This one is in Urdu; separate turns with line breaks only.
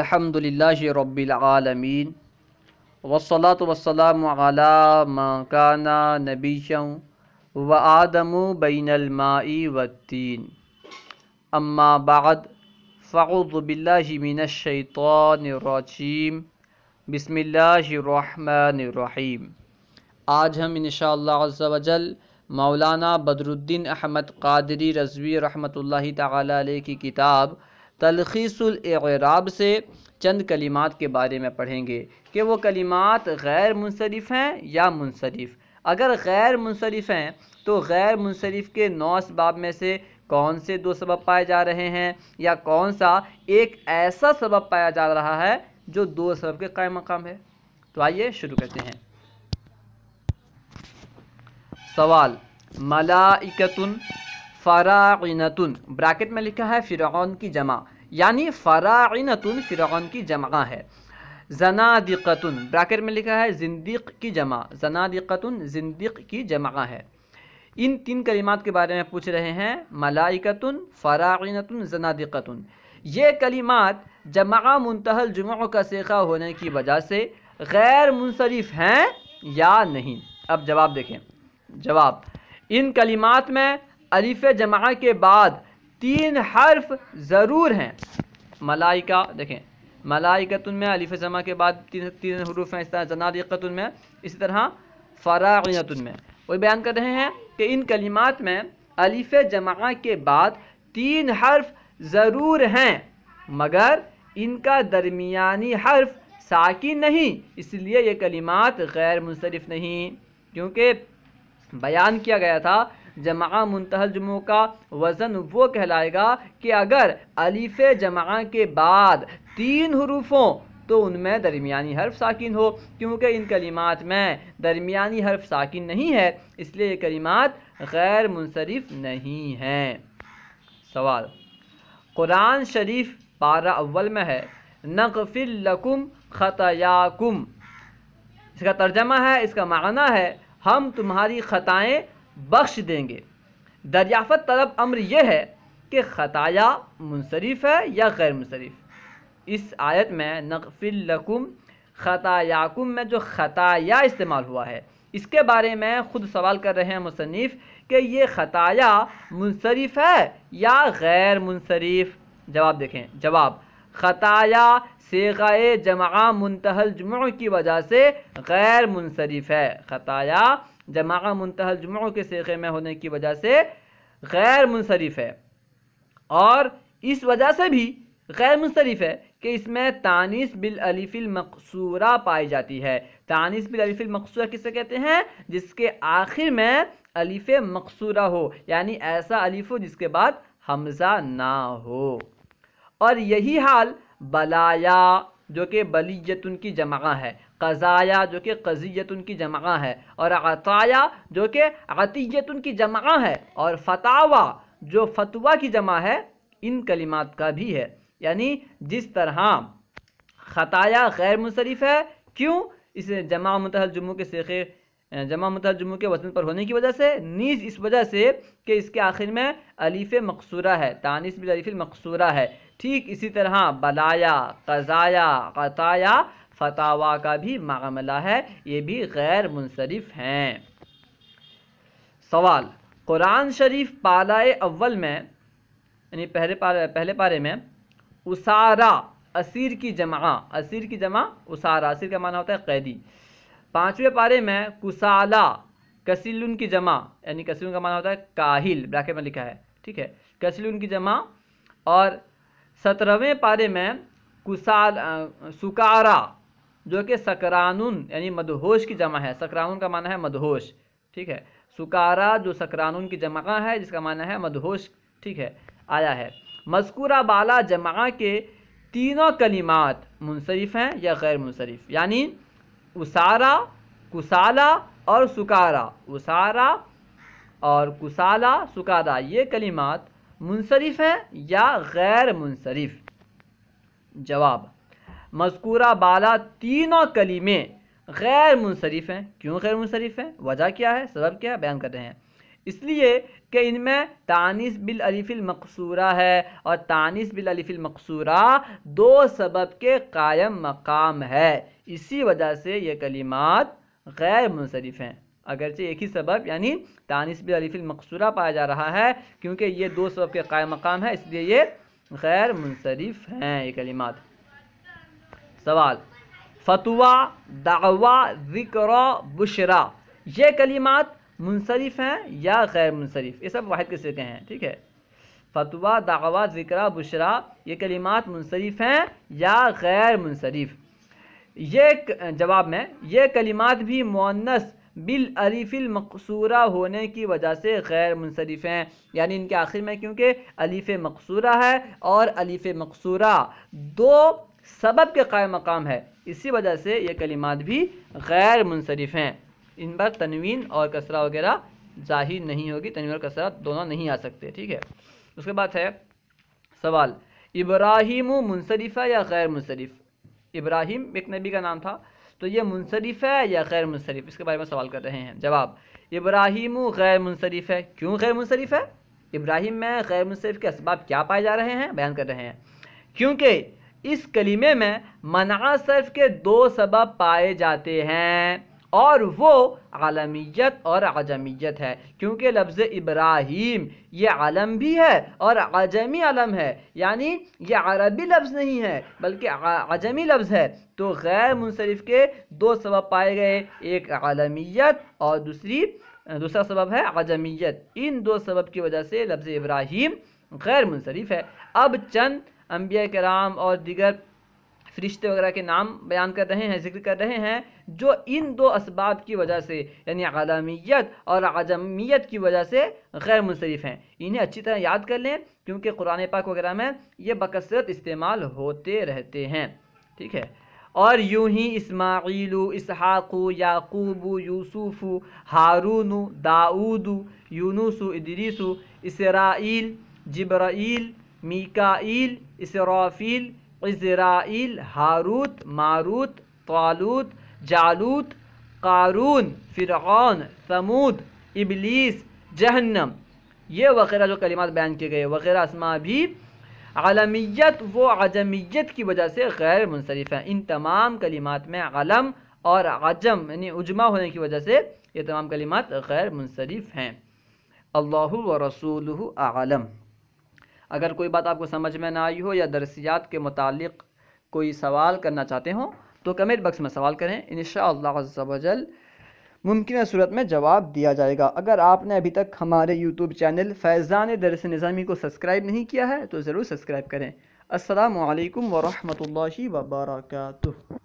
الحمد للہ رب اللہ وسلام وسلات وسلمہ نبی چم و بین و تین اماں بعد فعوذ باللہ من الشیطان الرجیم بسم اللہ الرحمن الرحیم آج ہم ان شاء اللہ وجل مولانا بدر الدین احمد قادری رضوی رحمۃ اللہ تعالیٰ علیہ کی کتاب تلخیص الاعراب سے چند کلمات کے بارے میں پڑھیں گے کہ وہ کلمات غیر منصرف ہیں یا منصرف اگر غیر منصرف ہیں تو غیر منصرف کے نو اسباب میں سے کون سے دو سبب پائے جا رہے ہیں یا کون سا ایک ایسا سبب پایا جا رہا ہے جو دو سبب کے قائم مقام ہے تو آئیے شروع کرتے ہیں سوال ملائکتن فراعنتن براکٹ میں لکھا ہے فرعون کی جمع یعنی فراعنتن فرعون کی جمع ہے زنادقتن براکٹ میں لکھا ہے زندق کی جمع زنادقتن زندق کی جمع ہے ان تین کلمات کے بارے میں پوچھ رہے ہیں ملائکتن فراعنتن زنادقتن یہ کلمات جمع منتحل جمع کا سیخہ ہونے کی وجہ سے غیر منصرف ہیں یا نہیں اب جواب دیکھیں جواب ان کلمات میں الف جمع کے بعد تین حرف ضرور ہیں ملائکہ دیکھیں ملائکتن میں الف جمع کے بعد تین تین حروف ہیں اس طرح جنادیقتن میں اس طرح فراغیتن میں وہ بیان کر رہے ہیں کہ ان کلمات میں الف جمع کے بعد تین حرف ضرور ہیں مگر ان کا درمیانی حرف ساکن نہیں اس لیے یہ کلمات غیر منصرف نہیں کیونکہ بیان کیا گیا تھا جمع جمعوں کا وزن وہ کہلائے گا کہ اگر الف جمع کے بعد تین حروفوں تو ان میں درمیانی حرف ساکن ہو کیونکہ ان کلمات میں درمیانی حرف ساکن نہیں ہے اس لیے یہ کلمات غیر منصرف نہیں ہیں سوال قرآن شریف پارہ اول میں ہے نقف لکم خط اس کا ترجمہ ہے اس کا معنی ہے ہم تمہاری خطائیں بخش دیں گے دریافت طلب امر یہ ہے کہ خطایا منصرف ہے یا غیر منصرف اس آیت میں نقف القم خطا میں جو خطایا استعمال ہوا ہے اس کے بارے میں خود سوال کر رہے ہیں مصنف کہ یہ خطایا منصرف ہے یا غیر منصرف جواب دیکھیں جواب خطایا سیغائے جمعہ منتحل جمعہ کی وجہ سے غیر منصرف ہے خطایا جماعہ منتحل جمعوں کے سیخے میں ہونے کی وجہ سے غیر منصرف ہے اور اس وجہ سے بھی غیر منصرف ہے کہ اس میں تانیس بالعلیف المقصورہ پائی جاتی ہے تانیس بالعلیف المقصورہ کسے کہتے ہیں جس کے آخر میں علیف مقصورہ ہو یعنی ایسا علیف ہو جس کے بعد حمزہ نہ ہو اور یہی حال بلایا جو کہ بلیتن کی جمعہ ہے قضایا جو کہ قضیت ان کی جمع ہے اور عطایا جو کہ عطیت ان کی جمع ہے اور فتاوہ جو فتویٰ کی جمع ہے ان کلمات کا بھی ہے یعنی جس طرح خطایا غیر منصرف ہے کیوں اس جمع متحل جمعہ کے سیخے جمع متحل جمعہ کے وزن پر ہونے کی وجہ سے نیز اس وجہ سے کہ اس کے آخر میں علیف مقصورہ ہے تانصب الف مقصورہ ہے ٹھیک اسی طرح بلایا قضایا قطایا فتاوہ کا بھی معاملہ ہے یہ بھی غیر منصرف ہیں سوال قرآن شریف پالائے اول میں یعنی پہلے پارے پہلے پارے میں اسارہ اسیر کی جمع اسیر کی جمع اسارہ اسیر کا معنی ہوتا ہے قیدی پانچویں پارے میں کسالہ کسیلن کی جمع یعنی کسیلن کا معنی ہوتا ہے کاہل براک میں لکھا ہے ٹھیک ہے کسیلن کی جمع اور سترہویں پارے میں کسال سکارا جو کہ سکرانن یعنی مدہوش کی جمع ہے سکرانن کا معنی ہے مدہوش ٹھیک ہے سکارا جو سکرانن کی جمع ہے جس کا معنی ہے مدہوش ٹھیک ہے آیا ہے مذکورہ بالا جمع کے تینوں کلمات منصرف ہیں یا غیر منصرف یعنی اسارا کسالہ اور سکارا اسارا اور کسالہ سکارا یہ کلمات منصرف ہیں یا غیر منصرف جواب مذکورہ بالا تینوں کلیمیں غیر منصرف ہیں کیوں غیر منصریف ہیں وجہ کیا ہے سبب کیا ہے بیان کر رہے ہیں اس لیے کہ ان میں تانیس بالعلیف المقصورہ ہے اور تانیس بالعلیف المقصورہ دو سبب کے قائم مقام ہے اسی وجہ سے یہ کلمات غیر منصرف ہیں اگرچہ ایک ہی سبب یعنی تانیس بالعلیف المقصورہ پایا جا رہا ہے کیونکہ یہ دو سبب کے قائم مقام ہے اس لیے یہ غیر منصرف ہیں یہ ہیں سوال فتویٰ دعوہ ذکر بشرا یہ کلمات منصرف ہیں یا غیر منصرف یہ سب واحد کے کے ہیں ٹھیک ہے فتویٰ دعوہ ذکرہ بشرا یہ کلمات منصرف ہیں یا غیر منصرف یہ جواب میں یہ کلمات بھی مونس بالعریف المقصورہ ہونے کی وجہ سے غیر منصرف ہیں یعنی ان کے آخر میں کیونکہ علیف مقصورہ ہے اور علیف مقصورہ دو سبب کے قائم مقام ہے اسی وجہ سے یہ کلمات بھی غیر منصرف ہیں ان پر تنوین اور کسرہ وغیرہ ظاہر نہیں ہوگی تنوین اور کسرہ دونوں نہیں آ سکتے ٹھیک ہے اس کے بعد ہے سوال ابراہیم منصرف ہے یا غیر منصرف ابراہیم ایک نبی کا نام تھا تو یہ منصرف ہے یا غیر منصرف اس کے بارے میں سوال کر رہے ہیں جواب ابراہیم غیر منصرف ہے کیوں غیر منصرف ہے ابراہیم میں غیر منصرف کے اسباب کیا پائے جا رہے ہیں بیان کر رہے ہیں کیونکہ اس کلیمے میں منع صرف کے دو سبب پائے جاتے ہیں اور وہ عالمیت اور عجمیت ہے کیونکہ لفظ ابراہیم یہ عالم بھی ہے اور عجمی عالم ہے یعنی یہ عربی لفظ نہیں ہے بلکہ عجمی لفظ ہے تو غیر منصرف کے دو سبب پائے گئے ایک عالمیت اور دوسری دوسرا سبب ہے عجمیت ان دو سبب کی وجہ سے لفظ ابراہیم غیر منصرف ہے اب چند انبیاء کرام اور دیگر فرشتے وغیرہ کے نام بیان کر رہے ہیں ذکر کر رہے ہیں جو ان دو اسباب کی وجہ سے یعنی عالمیت اور عجمیت کی وجہ سے غیر منصرف ہیں انہیں اچھی طرح یاد کر لیں کیونکہ قرآن پاک وغیرہ میں یہ بکثرت استعمال ہوتے رہتے ہیں ٹھیک ہے اور یوں ہی اسماعیل اسحاق یعقوب یوسف ہارون داؤد یونس یونوس ادریس اسرائیل جبرائیل میکائیل اسرافیل عزرائیل ہاروت ماروت طالوت جالوت قارون فرعون سمود ابلیس جہنم یہ وغیرہ جو کلمات بیان کیے گئے وغیرہ اسما بھی عالمیت و عجمیت کی وجہ سے غیر منصرف ہیں ان تمام کلمات میں علم اور عجم یعنی اجماع ہونے کی وجہ سے یہ تمام کلمات غیر منصرف ہیں اللہ و رسول عالم اگر کوئی بات آپ کو سمجھ میں نہ آئی ہو یا درسیات کے متعلق کوئی سوال کرنا چاہتے ہوں تو کمنٹ باکس میں سوال کریں انشاءاللہ عز و جل ممکنہ صورت میں جواب دیا جائے گا اگر آپ نے ابھی تک ہمارے یوٹیوب چینل فیضان درس نظامی کو سبسکرائب نہیں کیا ہے تو ضرور سبسکرائب کریں السلام علیکم ورحمۃ اللہ وبرکاتہ